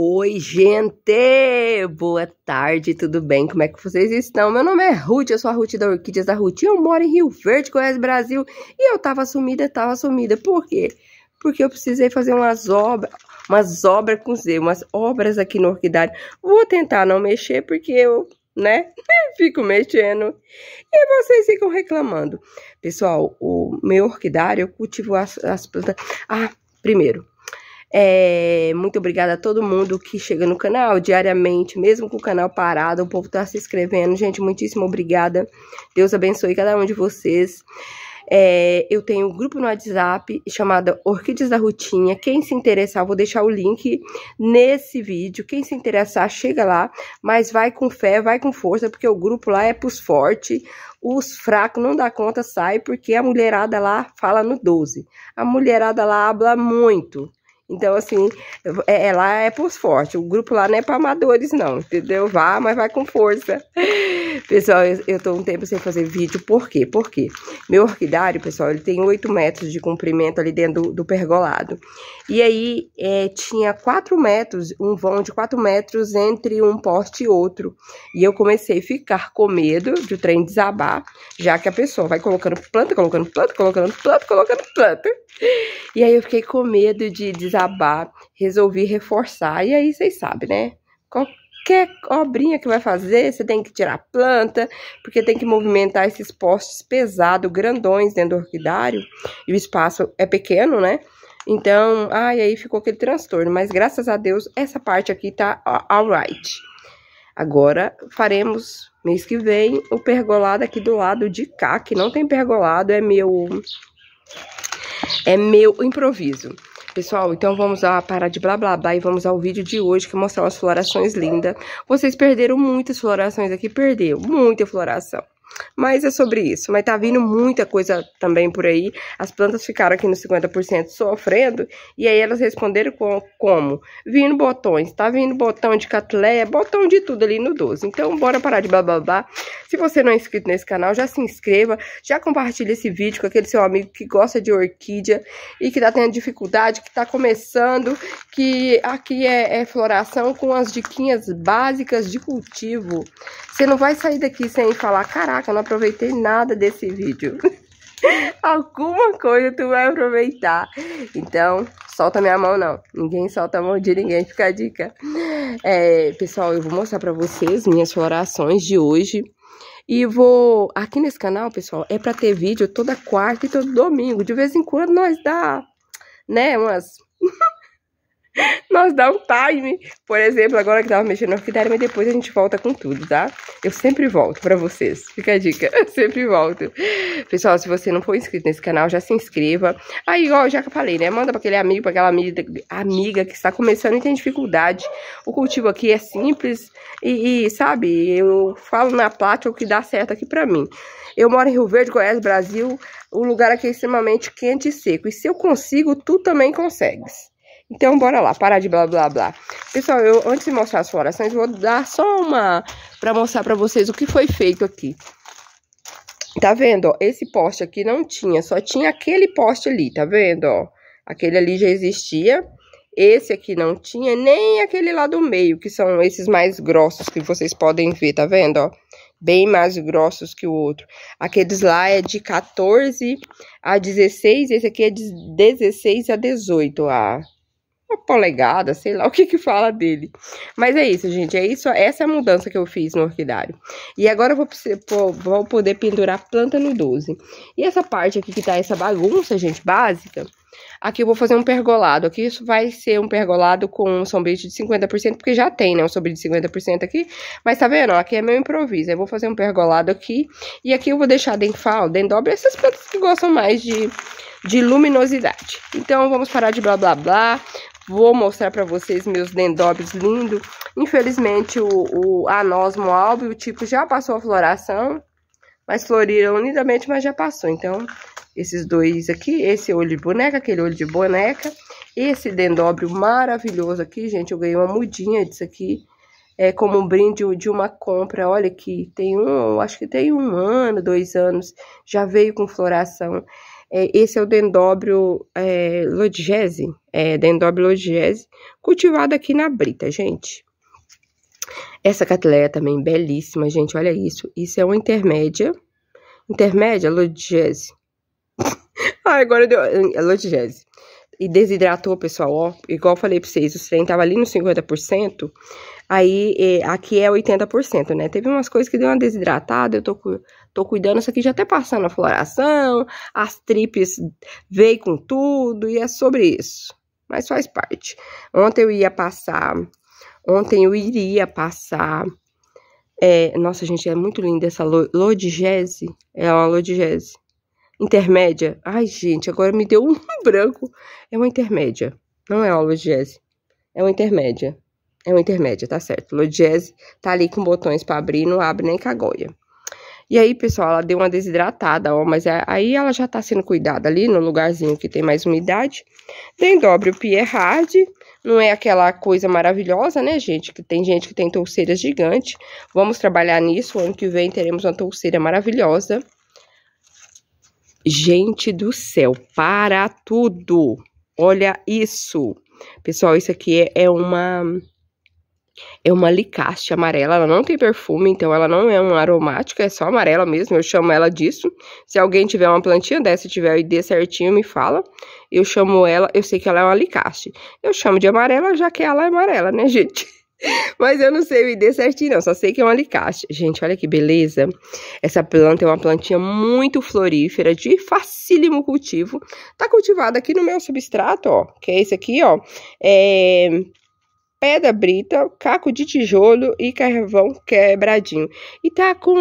Oi, gente! Boa tarde, tudo bem? Como é que vocês estão? Meu nome é Ruth, eu sou a Ruth da Orquídeas da Ruth. Eu moro em Rio Verde, Goiás, Brasil. E eu tava sumida, tava sumida. Por quê? Porque eu precisei fazer umas obras, umas obras com Z, umas obras aqui no orquidário. Vou tentar não mexer, porque eu né? Fico mexendo. E vocês ficam reclamando. Pessoal, o meu orquidário, eu cultivo as, as plantas. Ah, primeiro, é, muito obrigada a todo mundo que chega no canal diariamente, mesmo com o canal parado, o povo tá se inscrevendo. Gente, muitíssimo obrigada. Deus abençoe cada um de vocês. É, eu tenho um grupo no WhatsApp chamado Orquídeas da Rutinha. Quem se interessar, vou deixar o link nesse vídeo. Quem se interessar, chega lá, mas vai com fé, vai com força, porque o grupo lá é pros fortes. Os fracos não dá conta, sai, porque a mulherada lá fala no 12. A mulherada lá habla muito. Então, assim, é, é, lá é pros fortes. O grupo lá não é para amadores, não, entendeu? Vá, mas vai com força. Pessoal, eu, eu tô um tempo sem fazer vídeo, por quê? Porque meu orquidário, pessoal, ele tem 8 metros de comprimento ali dentro do, do pergolado. E aí, é, tinha 4 metros, um vão de 4 metros entre um poste e outro. E eu comecei a ficar com medo de o trem desabar, já que a pessoa vai colocando planta, colocando planta, colocando planta, colocando planta. E aí, eu fiquei com medo de desabar, resolvi reforçar, e aí, vocês sabem, né? qualquer obrinha que vai fazer, você tem que tirar a planta, porque tem que movimentar esses postes pesados, grandões dentro do orquidário, e o espaço é pequeno, né? Então, ai, aí ficou aquele transtorno, mas graças a Deus essa parte aqui tá alright. Agora faremos mês que vem o pergolado aqui do lado de cá, que não tem pergolado, é meu é meu improviso pessoal? Então vamos lá ah, parar de blá blá blá e vamos ao vídeo de hoje que mostrar umas florações lindas. Vocês perderam muitas florações aqui, perdeu muita floração. Mas é sobre isso. Mas tá vindo muita coisa também por aí. As plantas ficaram aqui nos 50% sofrendo. E aí elas responderam com, como? Vindo botões. Tá vindo botão de catleia, botão de tudo ali no 12. Então, bora parar de bababá. Se você não é inscrito nesse canal, já se inscreva. Já compartilha esse vídeo com aquele seu amigo que gosta de orquídea. E que tá tendo dificuldade, que tá começando. Que aqui é, é floração com as diquinhas básicas de cultivo. Você não vai sair daqui sem falar, caralho Caraca, não aproveitei nada desse vídeo. Alguma coisa tu vai aproveitar. Então, solta minha mão não. Ninguém solta a mão de ninguém, fica a dica. É, pessoal, eu vou mostrar pra vocês minhas orações de hoje. E vou... Aqui nesse canal, pessoal, é pra ter vídeo toda quarta e todo domingo. De vez em quando nós dá, né, umas... Nós dá um time. Por exemplo, agora que tava mexendo no orquidário, mas depois a gente volta com tudo, tá? Eu sempre volto pra vocês. Fica a dica. Eu sempre volto. Pessoal, se você não for inscrito nesse canal, já se inscreva. Aí, ó, já que eu falei, né? Manda pra aquele amigo, pra aquela amiga, amiga que está começando e tem dificuldade. O cultivo aqui é simples e, e sabe, eu falo na prática o que dá certo aqui pra mim. Eu moro em Rio Verde, Goiás, Brasil. O lugar aqui é extremamente quente e seco. E se eu consigo, tu também consegues. Então, bora lá, parar de blá blá blá. Pessoal, eu antes de mostrar as florações, vou dar só uma para mostrar para vocês o que foi feito aqui. Tá vendo, ó? Esse poste aqui não tinha, só tinha aquele poste ali, tá vendo, ó? Aquele ali já existia. Esse aqui não tinha, nem aquele lá do meio, que são esses mais grossos que vocês podem ver, tá vendo, ó? bem mais grossos que o outro. Aqueles lá é de 14 a 16, esse aqui é de 16 a 18 a ah uma polegada, sei lá o que que fala dele. Mas é isso, gente, é isso, essa é a mudança que eu fiz no orquidário. E agora eu vou, vou poder pendurar a planta no 12. E essa parte aqui que tá essa bagunça, gente, básica, aqui eu vou fazer um pergolado. Aqui isso vai ser um pergolado com um sombreite de 50%, porque já tem, né, um sombreite de 50% aqui. Mas tá vendo? Aqui é meu improviso. Eu vou fazer um pergolado aqui e aqui eu vou deixar denfal, dendobre, essas plantas que gostam mais de de luminosidade. Então, vamos parar de blá blá blá, Vou mostrar para vocês meus dendrobes lindos. Infelizmente, o, o anósmo alvo e o tipo já passou a floração. Mas floriram lindamente, mas já passou. Então, esses dois aqui, esse olho de boneca, aquele olho de boneca. Esse dendóbrio maravilhoso aqui, gente, eu ganhei uma mudinha disso aqui. É como um brinde de uma compra, olha aqui, tem um, acho que tem um ano, dois anos, já veio com floração. É, esse é o Dendobrio é, lodigese, é, Dendobrio lodigese, cultivado aqui na Brita, gente. Essa catleia também é belíssima, gente, olha isso. Isso é uma intermédia, intermédia lodigese. Ai, agora deu, é, lodigese. E desidratou, pessoal, ó, igual falei pra vocês, o trem tava ali no 50%, aí é, aqui é 80%, né? Teve umas coisas que deu uma desidratada, eu tô com Tô cuidando, isso aqui já até passando a floração, as tripes veio com tudo e é sobre isso. Mas faz parte. Ontem eu ia passar, ontem eu iria passar é, nossa, gente, é muito linda essa lodigese. É uma lodigese. Intermédia. Ai, gente, agora me deu um branco. É uma intermédia. Não é uma lodigese. É uma intermédia. É uma intermédia, tá certo. Lodigese tá ali com botões para abrir, não abre nem cagolha. E aí, pessoal, ela deu uma desidratada, ó, mas é, aí ela já tá sendo cuidada ali no lugarzinho que tem mais umidade. Tem dobre o pie é hard, não é aquela coisa maravilhosa, né, gente? Que tem gente que tem touceira gigante. Vamos trabalhar nisso, ano que vem teremos uma touceira maravilhosa. Gente do céu, para tudo! Olha isso! Pessoal, isso aqui é, é uma é uma licaste amarela, ela não tem perfume, então ela não é um aromático. é só amarela mesmo, eu chamo ela disso. Se alguém tiver uma plantinha dessa tiver o ID certinho, me fala. Eu chamo ela, eu sei que ela é uma licaste. Eu chamo de amarela, já que ela é amarela, né, gente? Mas eu não sei o ID certinho, não. Só sei que é uma alicaste. Gente, olha que beleza. Essa planta é uma plantinha muito florífera, de facílimo cultivo. Tá cultivada aqui no meu substrato, ó. Que é esse aqui, ó. É pedra brita, caco de tijolo e carvão quebradinho. E tá com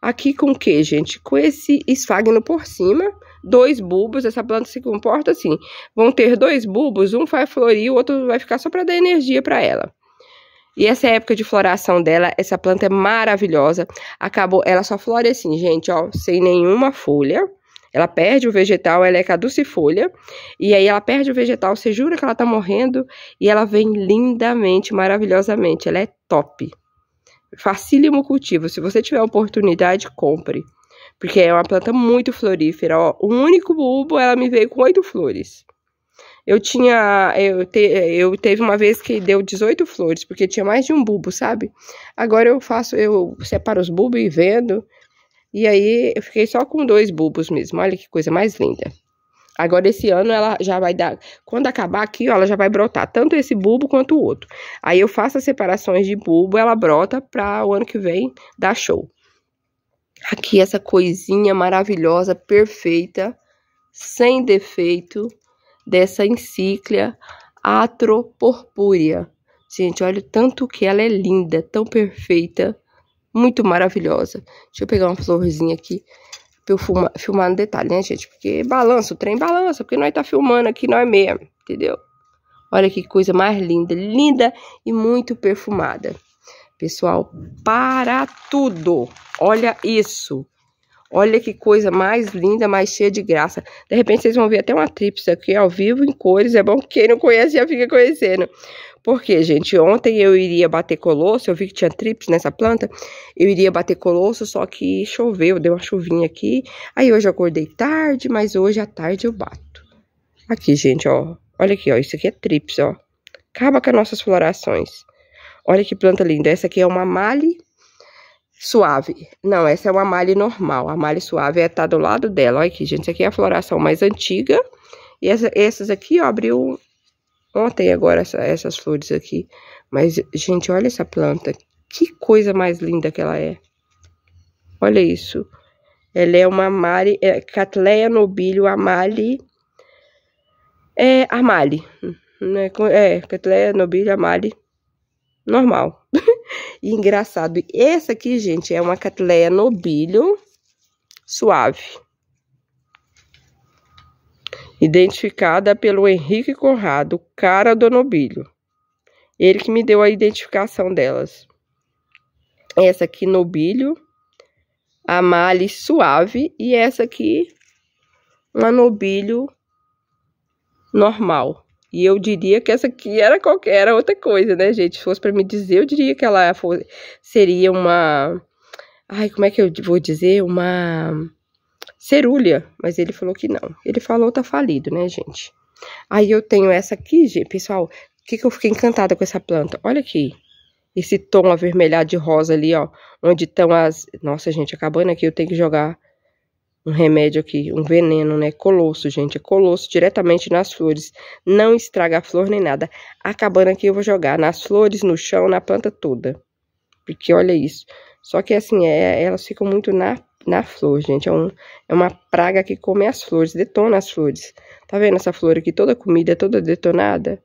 aqui com o que, gente? Com esse esfagno por cima, dois bulbos. Essa planta se comporta assim. Vão ter dois bulbos, um vai florir, o outro vai ficar só para dar energia para ela. E essa época de floração dela, essa planta é maravilhosa. Acabou, ela só flore assim, gente, ó, sem nenhuma folha ela perde o vegetal, ela é caducifolha, e aí ela perde o vegetal, você jura que ela tá morrendo, e ela vem lindamente, maravilhosamente, ela é top. Facílimo cultivo, se você tiver oportunidade, compre. Porque é uma planta muito florífera, ó. O único bulbo, ela me veio com oito flores. Eu tinha. Eu, te, eu teve uma vez que deu 18 flores, porque tinha mais de um bulbo, sabe? Agora eu faço, eu separo os bulbos e vendo. E aí eu fiquei só com dois bulbos mesmo. Olha que coisa mais linda. Agora esse ano ela já vai dar, quando acabar aqui, ó, ela já vai brotar tanto esse bulbo quanto o outro. Aí eu faço as separações de bulbo, ela brota para o ano que vem dar show. Aqui essa coisinha maravilhosa, perfeita, sem defeito dessa encíclia atroporpúrea. Gente, olha o tanto que ela é linda, tão perfeita muito maravilhosa. Deixa eu pegar uma florzinha aqui pra eu filmar, filmar no detalhe, né, gente? Porque balança, o trem balança, porque nós tá filmando aqui, nós mesmo, entendeu? Olha que coisa mais linda, linda e muito perfumada. Pessoal, para tudo. Olha isso. Olha que coisa mais linda, mais cheia de graça. De repente, vocês vão ver até uma trips aqui ao vivo, em cores. É bom que quem não conhece já fica conhecendo. Porque, gente, ontem eu iria bater colosso, eu vi que tinha trips nessa planta, eu iria bater colosso, só que choveu, deu uma chuvinha aqui. Aí hoje eu acordei tarde, mas hoje à tarde eu bato. Aqui, gente, ó. Olha aqui, ó. Isso aqui é trips, ó. Acaba com as nossas florações. Olha que planta linda. Essa aqui é uma male suave. Não, essa é uma male normal. A male suave é tá do lado dela. Olha aqui, gente. Essa aqui é a floração mais antiga. E essa, essas aqui, ó, abriu Ontem agora essa, essas flores aqui. Mas, gente, olha essa planta. Que coisa mais linda que ela é. Olha isso. Ela é uma Mari, é, Catleia nobilio amali, é, amali, né, é, Catleia nobilio amali, normal. engraçado, essa aqui, gente, é uma Catleia nobilio suave identificada pelo Henrique Corrado, cara do nobilho. Ele que me deu a identificação delas. Essa aqui, nobilho, a male suave, e essa aqui, uma nobilho normal. E eu diria que essa aqui era qualquer era outra coisa, né, gente? Se fosse para me dizer, eu diria que ela seria uma. Ai, como é que eu vou dizer? Uma Cerúlia, mas ele falou que não. Ele falou tá falido, né, gente? Aí eu tenho essa aqui, gente, pessoal, que que eu fiquei encantada com essa planta? Olha aqui, esse tom avermelhado de rosa ali, ó, onde estão as... Nossa, gente, acabando aqui, eu tenho que jogar um remédio aqui, um veneno, né? Colosso, gente. É colosso diretamente nas flores. Não estraga a flor nem nada. Acabando aqui, eu vou jogar nas flores, no chão, na planta toda. Porque olha isso. Só que assim, é, elas ficam muito na na flor, gente. É, um, é uma praga que come as flores, detona as flores. Tá vendo essa flor aqui toda comida, toda detonada?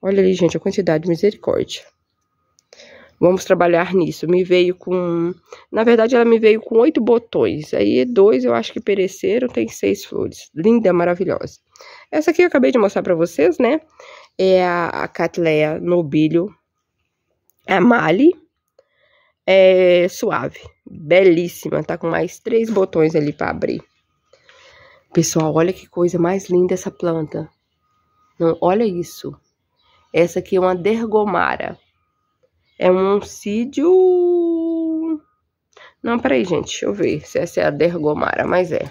Olha ali, gente, a quantidade de misericórdia. Vamos trabalhar nisso. Me veio com... Na verdade, ela me veio com oito botões. Aí, dois eu acho que pereceram, tem seis flores. Linda, maravilhosa. Essa aqui eu acabei de mostrar pra vocês, né? É a, a Catleia Nobilio Amali é, suave. Belíssima. Tá com mais três botões ali para abrir. Pessoal, olha que coisa mais linda essa planta. Não, olha isso. Essa aqui é uma dergomara. É um oncídio... Não, peraí, gente. Deixa eu ver se essa é a dergomara, mas é.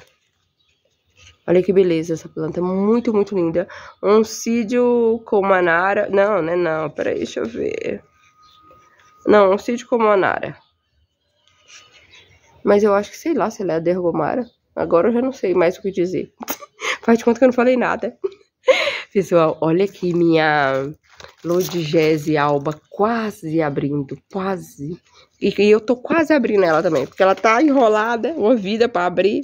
Olha que beleza essa planta, muito, muito linda. Oncídio comanara... Não, né, não, peraí, deixa eu ver. Não, um Sítio-Comonara. Mas eu acho que, sei lá, se ele é Dergomara. Agora eu já não sei mais o que dizer. Faz de conta que eu não falei nada. Pessoal, olha aqui minha Lodigese Alba quase abrindo, quase. E, e, eu tô quase abrindo ela também, porque ela tá enrolada, uma vida para abrir.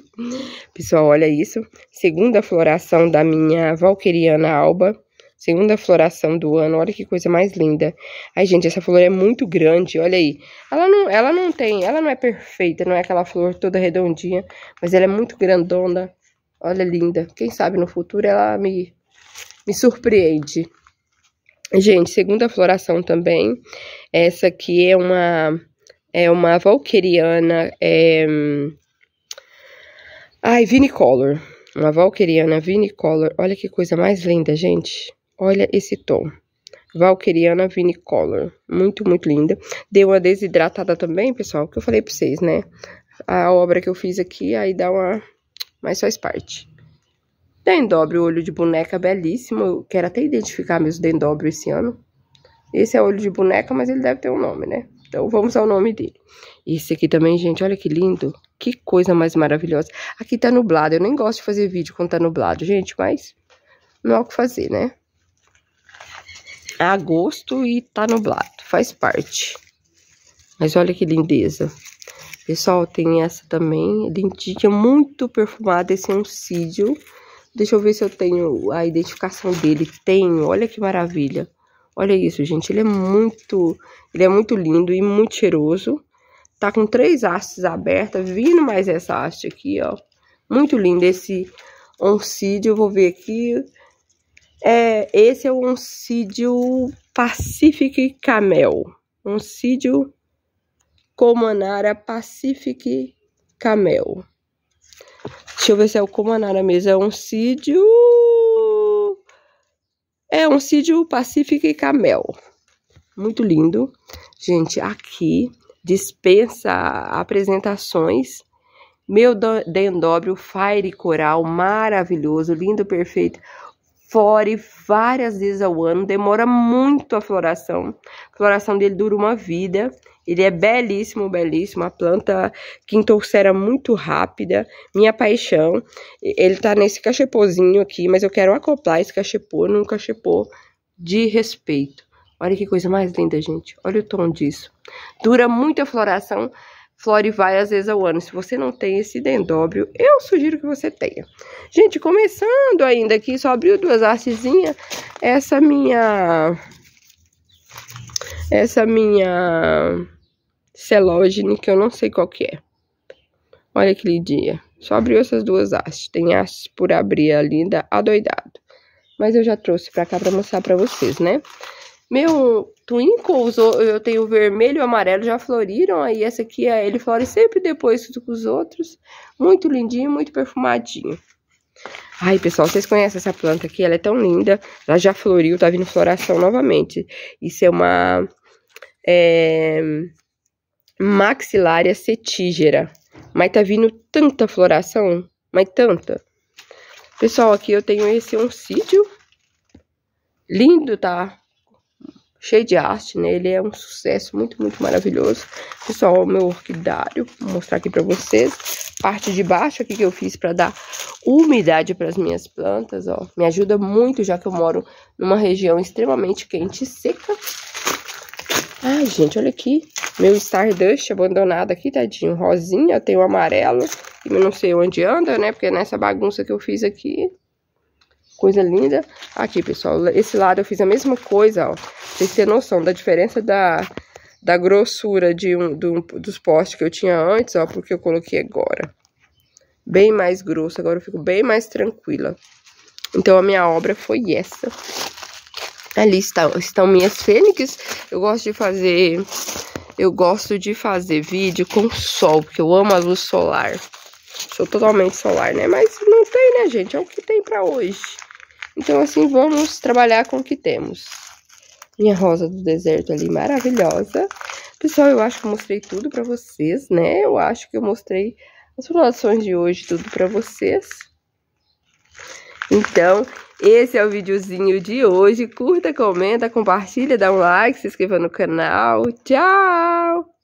Pessoal, olha isso. Segunda floração da minha Valqueriana Alba segunda floração do ano. Olha que coisa mais linda. Ai, gente, essa flor é muito grande, olha aí. Ela não, ela não tem, ela não é perfeita, não é aquela flor toda redondinha, mas ela é muito grandona. Olha, linda. Quem sabe no futuro ela me, me surpreende. Gente, segunda floração também. Essa aqui é uma é uma valqueriana é... ai, vinicolor. Uma valqueriana vinicolor. Olha que coisa mais linda, gente. Olha esse tom. Valkyriana Vinicolor. Muito, muito linda. Deu uma desidratada também, pessoal, que eu falei pra vocês, né? A obra que eu fiz aqui, aí dá uma... Mas faz parte. Dendobre, olho de boneca belíssimo. Eu quero até identificar meus dendobre esse ano. Esse é olho de boneca, mas ele deve ter um nome, né? Então, vamos ao nome dele. Esse aqui também, gente, olha que lindo. Que coisa mais maravilhosa. Aqui tá nublado. Eu nem gosto de fazer vídeo quando tá nublado, gente, mas... Não há o que fazer, né? É agosto e tá nublado, faz parte. Mas olha que lindeza. Pessoal, tem essa também, lindinha, muito perfumada, esse é um Deixa eu ver se eu tenho a identificação dele. Tenho, olha que maravilha. Olha isso, gente, ele é muito, ele é muito lindo e muito cheiroso. Tá com três hastes abertas, vindo mais essa haste aqui, ó. Muito lindo esse oncídio, vou ver aqui é, esse é o oncídio Pacific Camel. Oncídio Comanara Pacific Camel. Deixa eu ver se é o Comanara mesmo. É oncídio... É oncídio Pacific Camel. Muito lindo. Gente, aqui dispensa apresentações. Meu dendóbrio fire coral maravilhoso, lindo, perfeito fore várias vezes ao ano, demora muito a floração. A floração dele dura uma vida. Ele é belíssimo, belíssimo. A planta quintorcera muito rápida, minha paixão. Ele tá nesse cachepozinho aqui, mas eu quero acoplar esse cachepô num cachepô de respeito. Olha que coisa mais linda, gente. Olha o tom disso. Dura muito a floração, flore às vezes ao ano. Se você não tem esse dendróbio, eu sugiro que você tenha. Gente, começando ainda aqui, só abriu duas hastezinhas. Essa minha... Essa minha... Celógene, que eu não sei qual que é. Olha que lindinha. Só abriu essas duas hastes. Tem hastes por abrir a linda adoidado. Mas eu já trouxe pra cá pra mostrar pra vocês, né? Meu, Twinkles, usou, eu tenho vermelho e amarelo, já floriram. Aí essa aqui, é, ele flore sempre depois com os outros. Muito lindinho, muito perfumadinho. Ai, pessoal, vocês conhecem essa planta aqui? Ela é tão linda. Ela já floriu, tá vindo floração novamente. Isso é uma... É, maxilária cetígera. Mas tá vindo tanta floração, mas tanta. Pessoal, aqui eu tenho esse oncídio. Lindo, tá? cheio de arte, né? Ele é um sucesso muito, muito maravilhoso. Pessoal, o meu orquidário, vou mostrar aqui para vocês. Parte de baixo aqui que eu fiz para dar umidade para as minhas plantas, ó. Me ajuda muito, já que eu moro numa região extremamente quente e seca. Ai, gente, olha aqui. Meu Stardust abandonado aqui, tadinho. Rosinha, tem o amarelo. E eu não sei onde anda, né? Porque nessa bagunça que eu fiz aqui, coisa linda. Aqui, pessoal, esse lado eu fiz a mesma coisa, ó. Vocês terem noção da diferença da, da grossura de um, do, dos postes que eu tinha antes, ó, porque eu coloquei agora. Bem mais grosso, agora eu fico bem mais tranquila. Então, a minha obra foi essa. Ali está, estão minhas fênix. Eu gosto de fazer... Eu gosto de fazer vídeo com sol, porque eu amo a luz solar. Sou totalmente solar, né? Mas não tem, né, gente? É o que tem pra hoje. Então, assim, vamos trabalhar com o que temos. Minha rosa do deserto ali, maravilhosa. Pessoal, eu acho que eu mostrei tudo pra vocês, né? Eu acho que eu mostrei as formulações de hoje tudo pra vocês. Então, esse é o videozinho de hoje. Curta, comenta, compartilha, dá um like, se inscreva no canal. Tchau!